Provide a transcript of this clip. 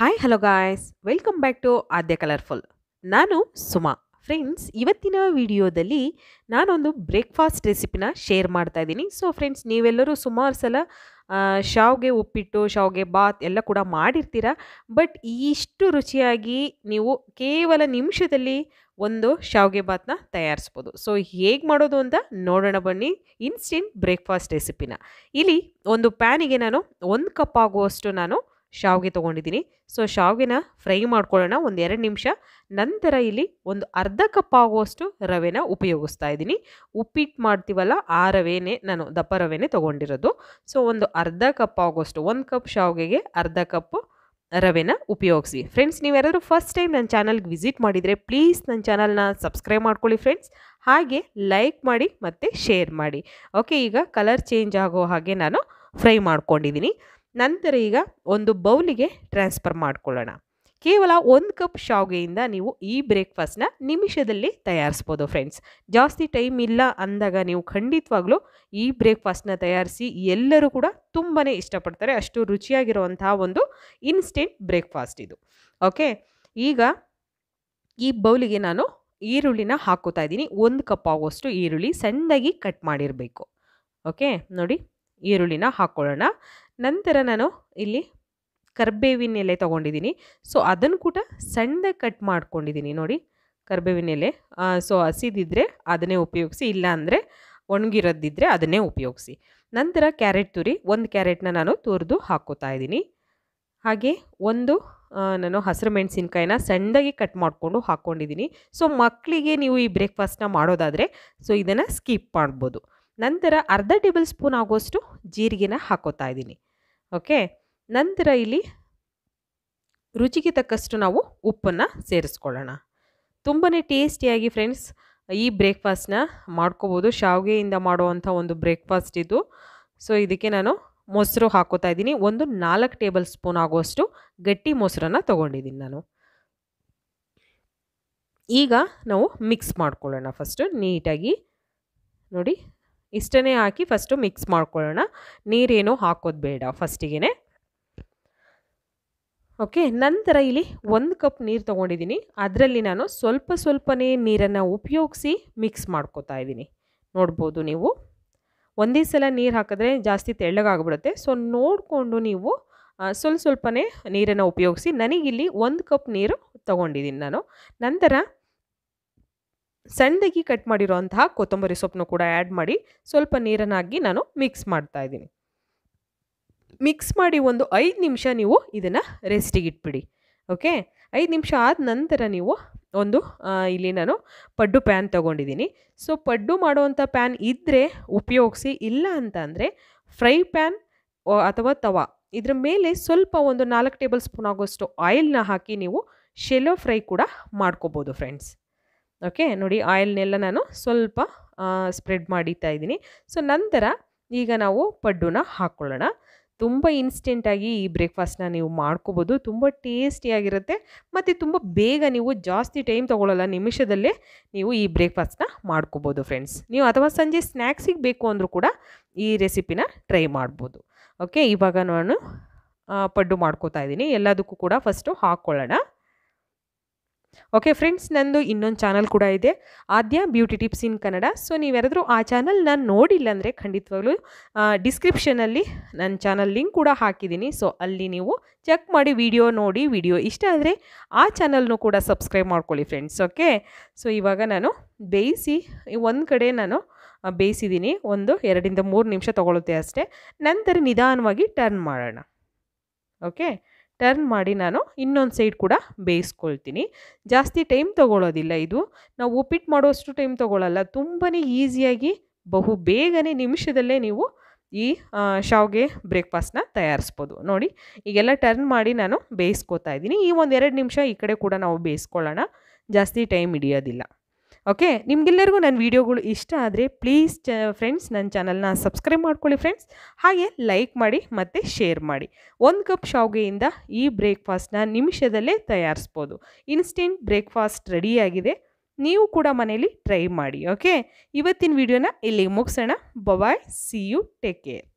hi hello guys welcome back to Aadya colourful ನಾನು Suma friends ಇವತ್ತಿನ ವಿಡಿಯೋದಲ್ಲಿ ನಾನೊಂದು ಬ್ರೇಕ್ಫಾಸ್ಟ್ ರೆಸಿಪಿನ ಶೇರ್ ಮಾಡ್ತಾ ಇದ್ದೀನಿ ಸೊ ಫ್ರೆಂಡ್ಸ್ ನೀವೆಲ್ಲರೂ ಸುಮಾರು ಸಲ ಶಾವ್ಗೆ ಉಪ್ಪಿಟ್ಟು ಶಾವ್ಗೆ ಬಾತ್ ಎಲ್ಲ ಕೂಡ ಮಾಡಿರ್ತೀರ ಬಟ್ ಇಷ್ಟು ರುಚಿಯಾಗಿ ನೀವು ಕೇವಲ ನಿಮಿಷದಲ್ಲಿ ಒಂದು ಶಾವ್ಗೆ ಬಾತ್ನ ತಯಾರಿಸ್ಬೋದು ಸೊ ಹೇಗೆ ಮಾಡೋದು ಅಂತ ನೋಡೋಣ ಬನ್ನಿ ಇನ್ಸ್ಟೆಂಟ್ ಬ್ರೇಕ್ಫಾಸ್ಟ್ ರೆಸಿಪಿನ ಇಲ್ಲಿ ಒಂದು ಪ್ಯಾನಿಗೆ ನಾನು ಒಂದು ಕಪ್ ಆಗುವಷ್ಟು ನಾನು ಶಾವಿಗೆ ತೊಗೊಂಡಿದ್ದೀನಿ ಸೊ ಶಾವಿಗೆನ ಫ್ರೈ ಮಾಡ್ಕೊಳ್ಳೋಣ ಒಂದು ಎರಡು ನಿಮಿಷ ನಂತರ ಇಲ್ಲಿ ಒಂದು ಅರ್ಧ ಕಪ್ ಆಗುವಷ್ಟು ರವೆನ ಉಪಯೋಗಿಸ್ತಾ ಇದ್ದೀನಿ ಉಪ್ಪಿಟ್ಟು ಮಾಡ್ತೀವಲ್ಲ ಆ ರವೆನೇ ನಾನು ದಪ್ಪ ರವೆನೇ ತೊಗೊಂಡಿರೋದು ಸೊ ಒಂದು ಅರ್ಧ ಕಪ್ ಆಗುವಷ್ಟು ಒಂದು ಕಪ್ ಶಾವಿಗೆಗೆ ಅರ್ಧ ಕಪ್ಪು ರವೆನ ಉಪಯೋಗಿಸಿ ಫ್ರೆಂಡ್ಸ್ ನೀವು ಯಾರಾದರೂ ಫಸ್ಟ್ ಟೈಮ್ ನನ್ನ ಚಾನಲ್ಗೆ ವಿಸಿಟ್ ಮಾಡಿದರೆ ಪ್ಲೀಸ್ ನನ್ನ ಚಾನಲ್ನ ಸಬ್ಸ್ಕ್ರೈಬ್ ಮಾಡ್ಕೊಳ್ಳಿ ಫ್ರೆಂಡ್ಸ್ ಹಾಗೆ ಲೈಕ್ ಮಾಡಿ ಮತ್ತು ಶೇರ್ ಮಾಡಿ ಓಕೆ ಈಗ ಕಲರ್ ಚೇಂಜ್ ಆಗೋ ಹಾಗೆ ನಾನು ಫ್ರೈ ಮಾಡ್ಕೊಂಡಿದ್ದೀನಿ ನಂತರ ಈಗ ಒಂದು ಬೌಲಿಗೆ ಟ್ರಾನ್ಸ್ಫರ್ ಮಾಡ್ಕೊಳ್ಳೋಣ ಕೇವಲ ಒಂದು ಕಪ್ ಶಾವಿಗೆಯಿಂದ ನೀವು ಈ ಬ್ರೇಕ್ಫಾಸ್ಟ್ನ ನಿಮಿಷದಲ್ಲಿ ತಯಾರಿಸ್ಬೋದು ಫ್ರೆಂಡ್ಸ್ ಜಾಸ್ತಿ ಟೈಮ್ ಇಲ್ಲ ಅಂದಾಗ ನೀವು ಖಂಡಿತವಾಗ್ಲೂ ಈ ಬ್ರೇಕ್ಫಾಸ್ಟ್ನ ತಯಾರಿಸಿ ಎಲ್ಲರೂ ಕೂಡ ತುಂಬಾ ಇಷ್ಟಪಡ್ತಾರೆ ಅಷ್ಟು ರುಚಿಯಾಗಿರುವಂತಹ ಒಂದು ಇನ್ಸ್ಟೆಂಟ್ ಬ್ರೇಕ್ಫಾಸ್ಟ್ ಇದು ಓಕೆ ಈಗ ಈ ಬೌಲಿಗೆ ನಾನು ಈರುಳ್ಳಿನ ಹಾಕೋತಾ ಇದ್ದೀನಿ ಒಂದು ಕಪ್ ಆಗುವಷ್ಟು ಈರುಳ್ಳಿ ಸಣ್ಣದಾಗಿ ಕಟ್ ಮಾಡಿರಬೇಕು ಓಕೆ ನೋಡಿ ಈರುಳ್ಳಿನ ಹಾಕ್ಕೊಳ್ಳೋಣ ನಂತರ ನಾನು ಇಲ್ಲಿ ಕರ್ಬೇವಿನ ಎಲೆ ತೊಗೊಂಡಿದ್ದೀನಿ ಸೊ ಅದನ್ನು ಕೂಡ ಸಣ್ಣದಾಗಿ ಕಟ್ ಮಾಡ್ಕೊಂಡಿದ್ದೀನಿ ನೋಡಿ ಕರ್ಬೇವಿನ ಎಲೆ ಸೊ ಹಸಿದಿದ್ದರೆ ಅದನ್ನೇ ಉಪಯೋಗಿಸಿ ಇಲ್ಲ ಅಂದರೆ ಒಣಗಿರೋದಿದ್ದರೆ ಅದನ್ನೇ ಉಪಯೋಗಿಸಿ ನಂತರ ಕ್ಯಾರೆಟ್ ತುರಿ ಒಂದು ಕ್ಯಾರೆಟ್ನ ನಾನು ತುರಿದು ಹಾಕೋತಾ ಇದ್ದೀನಿ ಹಾಗೆ ಒಂದು ನಾನು ಹಸಿರು ಮೆಣಸಿನ್ಕಾಯಿನ ಸಣ್ಣದಾಗಿ ಕಟ್ ಮಾಡಿಕೊಂಡು ಹಾಕ್ಕೊಂಡಿದ್ದೀನಿ ಸೊ ಮಕ್ಕಳಿಗೆ ನೀವು ಈ ಬ್ರೇಕ್ಫಾಸ್ಟ್ನ ಮಾಡೋದಾದರೆ ಸೊ ಇದನ್ನು ಸ್ಕಿಪ್ ಮಾಡ್ಬೋದು ನಂತರ ಅರ್ಧ ಟೇಬಲ್ ಸ್ಪೂನ್ ಆಗೋಷ್ಟು ಜೀರಿಗೆನ ಹಾಕೋತಾ ಇದ್ದೀನಿ ಓಕೆ ನಂತರ ಇಲ್ಲಿ ರುಚಿಗೆ ತಕ್ಕಷ್ಟು ನಾವು ಉಪ್ಪನ್ನು ಸೇರಿಸ್ಕೊಳ್ಳೋಣ ತುಂಬಾ ಟೇಸ್ಟಿಯಾಗಿ ಫ್ರೆಂಡ್ಸ್ ಈ ಬ್ರೇಕ್ಫಾಸ್ಟ್ನ ಮಾಡ್ಕೋಬೋದು ಶಾವಿಗೆಯಿಂದ ಮಾಡುವಂಥ ಒಂದು ಬ್ರೇಕ್ಫಾಸ್ಟ್ ಇದು ಸೊ ಇದಕ್ಕೆ ನಾನು ಮೊಸರು ಹಾಕೋತಾ ಇದ್ದೀನಿ ಒಂದು ನಾಲ್ಕು ಟೇಬಲ್ ಸ್ಪೂನ್ ಆಗುವಷ್ಟು ಗಟ್ಟಿ ಮೊಸರನ್ನು ತೊಗೊಂಡಿದ್ದೀನಿ ನಾನು ಈಗ ನಾವು ಮಿಕ್ಸ್ ಮಾಡ್ಕೊಳ್ಳೋಣ ಫಸ್ಟು ನೀಟಾಗಿ ನೋಡಿ ಇಷ್ಟನ್ನೇ ಹಾಕಿ ಫಸ್ಟು ಮಿಕ್ಸ್ ಮಾಡ್ಕೊಳ್ಳೋಣ ನೀರೇನು ಹಾಕೋದು ಬೇಡ ಫಸ್ಟಿಗೆ ಓಕೆ ನಂತರ ಇಲ್ಲಿ ಒಂದು ಕಪ್ ನೀರು ತೊಗೊಂಡಿದ್ದೀನಿ ಅದರಲ್ಲಿ ನಾನು ಸ್ವಲ್ಪ ಸ್ವಲ್ಪನೇ ನೀರನ್ನು ಉಪಯೋಗಿಸಿ ಮಿಕ್ಸ್ ಮಾಡ್ಕೋತಾ ಇದ್ದೀನಿ ನೋಡ್ಬೋದು ನೀವು ಒಂದೇ ಸಲ ನೀರು ಹಾಕಿದ್ರೆ ಜಾಸ್ತಿ ತೆಳ್ಳಗಾಗ್ಬಿಡುತ್ತೆ ಸೊ ನೋಡಿಕೊಂಡು ನೀವು ಸ್ವಲ್ಪ ಸ್ವಲ್ಪನೇ ನೀರನ್ನು ಉಪಯೋಗಿಸಿ ನನಗಿಲ್ಲಿ ಒಂದು ಕಪ್ ನೀರು ತೊಗೊಂಡಿದ್ದೀನಿ ನಾನು ನಂತರ ಸಣ್ಣದಾಗಿ ಕಟ್ ಮಾಡಿರೋಂತಹ ಕೊತ್ತಂಬರಿ ಸೊಪ್ಪನ್ನು ಕೂಡ ಆ್ಯಡ್ ಮಾಡಿ ಸ್ವಲ್ಪ ನೀರನ್ನಾಗಿ ನಾನು ಮಿಕ್ಸ್ ಮಾಡ್ತಾ ಇದ್ದೀನಿ ಮಿಕ್ಸ್ ಮಾಡಿ ಒಂದು ಐದು ನಿಮಿಷ ನೀವು ಇದನ್ನು ರೆಸ್ಟಿಗೆ ಇಟ್ಬಿಡಿ ಓಕೆ ಐದು ನಿಮಿಷ ಆದ ನಂತರ ನೀವು ಒಂದು ಇಲ್ಲಿ ನಾನು ಪಡ್ಡು ಪ್ಯಾನ್ ತೊಗೊಂಡಿದ್ದೀನಿ ಸೊ ಪಡ್ಡು ಮಾಡುವಂಥ ಪ್ಯಾನ್ ಇದ್ದರೆ ಉಪಯೋಗಿಸಿ ಇಲ್ಲ ಅಂತ ಅಂದರೆ ಫ್ರೈ ಪ್ಯಾನ್ ಅಥವಾ ತವಾ ಇದರ ಮೇಲೆ ಸ್ವಲ್ಪ ಒಂದು ನಾಲ್ಕು ಟೇಬಲ್ ಸ್ಪೂನ್ ಆಗೋಷ್ಟು ಆಯಿಲ್ನ ಹಾಕಿ ನೀವು ಶೆಲೋ ಫ್ರೈ ಕೂಡ ಮಾಡ್ಕೋಬೋದು ಫ್ರೆಂಡ್ಸ್ ಓಕೆ ನೋಡಿ ಆಯಿಲ್ನೆಲ್ಲ ನಾನು ಸ್ವಲ್ಪ ಸ್ಪ್ರೆಡ್ ಮಾಡಿತಾ ಇದ್ದೀನಿ ಸೊ ನಂತರ ಈಗ ನಾವು ಪಡ್ಡುನ ಹಾಕ್ಕೊಳ್ಳೋಣ ತುಂಬ ಇನ್ಸ್ಟೆಂಟಾಗಿ ಈ ಬ್ರೇಕ್ಫಾಸ್ಟ್ನ ನೀವು ಮಾಡ್ಕೋಬೋದು ತುಂಬ ಟೇಸ್ಟಿಯಾಗಿರುತ್ತೆ ಮತ್ತು ತುಂಬ ಬೇಗ ನೀವು ಜಾಸ್ತಿ ಟೈಮ್ ತೊಗೊಳ್ಳಲ್ಲ ನಿಮಿಷದಲ್ಲೇ ನೀವು ಈ ಬ್ರೇಕ್ಫಾಸ್ಟ್ನ ಮಾಡ್ಕೋಬೋದು ಫ್ರೆಂಡ್ಸ್ ನೀವು ಅಥವಾ ಸಂಜೆ ಸ್ನ್ಯಾಕ್ಸಿಗೆ ಬೇಕು ಅಂದರೂ ಕೂಡ ಈ ರೆಸಿಪಿನ ಟ್ರೈ ಮಾಡ್ಬೋದು ಓಕೆ ಇವಾಗ ನಾನು ಪಡ್ಡು ಮಾಡ್ಕೋತಾ ಇದ್ದೀನಿ ಎಲ್ಲದಕ್ಕೂ ಕೂಡ ಫಸ್ಟು ಹಾಕ್ಕೊಳ್ಳೋಣ ಓಕೆ ಫ್ರೆಂಡ್ಸ್ ನಂದು ಇನ್ನೊಂದು ಚಾನಲ್ ಕೂಡ ಇದೆ Aadya beauty tips in Kannada so ನೀವ್ಯಾರಾದರೂ ಆ ಚಾನಲ್ ನಾನು ನೋಡಿಲ್ಲ ಅಂದರೆ ಖಂಡಿತವಾಗ್ಲೂ ಡಿಸ್ಕ್ರಿಪ್ಷನಲ್ಲಿ ನನ್ನ ಚಾನಲ್ ಲಿಂಕ್ ಕೂಡ ಹಾಕಿದ್ದೀನಿ ಸೊ ಅಲ್ಲಿ ನೀವು ಚೆಕ್ ಮಾಡಿ ವಿಡಿಯೋ ನೋಡಿ ವಿಡಿಯೋ ಇಷ್ಟ ಆದರೆ ಆ ಚಾನಲ್ನು ಕೂಡ ಸಬ್ಸ್ಕ್ರೈಬ್ ಮಾಡ್ಕೊಳ್ಳಿ ಫ್ರೆಂಡ್ಸ್ ಓಕೆ ಸೊ ಇವಾಗ ನಾನು ಬೇಯಿಸಿ ಒಂದು ಕಡೆ ನಾನು ಬೇಯಿಸಿದ್ದೀನಿ ಒಂದು ಎರಡರಿಂದ ಮೂರು ನಿಮಿಷ ತೊಗೊಳುತ್ತೆ ಅಷ್ಟೇ ನಂತರ ನಿಧಾನವಾಗಿ ಟರ್ನ್ ಮಾಡೋಣ ಓಕೆ ಟರ್ನ್ ಮಾಡಿ ನಾನು ಇನ್ನೊಂದು ಸೈಡ್ ಕೂಡ ಬೇಯಿಸ್ಕೊಳ್ತೀನಿ ಜಾಸ್ತಿ ಟೈಮ್ ತೊಗೊಳೋದಿಲ್ಲ ಇದು ನಾವು ಉಪ್ಪಿಟ್ಟು ಮಾಡೋಷ್ಟು ಟೈಮ್ ತೊಗೊಳ್ಳಲ್ಲ ತುಂಬಾ ಈಸಿಯಾಗಿ ಬಹು ಬೇಗನೆ ನಿಮಿಷದಲ್ಲೇ ನೀವು ಈ ಶಾವ್ಗೆ ಬ್ರೇಕ್ಫಾಸ್ಟ್ನ ತಯಾರಿಸ್ಬೋದು ನೋಡಿ ಈಗೆಲ್ಲ ಟರ್ನ್ ಮಾಡಿ ನಾನು ಬೇಯಿಸ್ಕೋತಾ ಇದ್ದೀನಿ ಈ ಒಂದು ಎರಡು ನಿಮಿಷ ಈ ಕಡೆ ಕೂಡ ನಾವು ಬೇಯಿಸ್ಕೊಳ್ಳೋಣ ಜಾಸ್ತಿ ಟೈಮ್ ಹಿಡಿಯೋದಿಲ್ಲ ಓಕೆ ನಿಮಗೆಲ್ಲರಿಗೂ ನನ್ನ ವೀಡಿಯೋಗಳು ಇಷ್ಟ ಆದರೆ ಪ್ಲೀಸ್ ಚ ಫ್ರೆಂಡ್ಸ್ ನನ್ನ ಚಾನಲ್ನ ಸಬ್ಸ್ಕ್ರೈಬ್ ಮಾಡ್ಕೊಳ್ಳಿ ಫ್ರೆಂಡ್ಸ್ ಹಾಗೆ ಲೈಕ್ ಮಾಡಿ ಮತ್ತು ಶೇರ್ ಮಾಡಿ ಒಂದು ಕಪ್ ಶಾವಿಗೆಯಿಂದ ಈ ಬ್ರೇಕ್ಫಾಸ್ಟ್ನ ನಿಮಿಷದಲ್ಲೇ ತಯಾರಿಸ್ಬೋದು ಇನ್ಸ್ಟೆಂಟ್ ಬ್ರೇಕ್ಫಾಸ್ಟ್ ರೆಡಿಯಾಗಿದೆ ನೀವು ಕೂಡ ಮನೇಲಿ ಟ್ರೈ ಮಾಡಿ ಓಕೆ ಇವತ್ತಿನ ವಿಡಿಯೋನ ಇಲ್ಲಿಗೆ ಮುಗಿಸೋಣ bye bye see you take care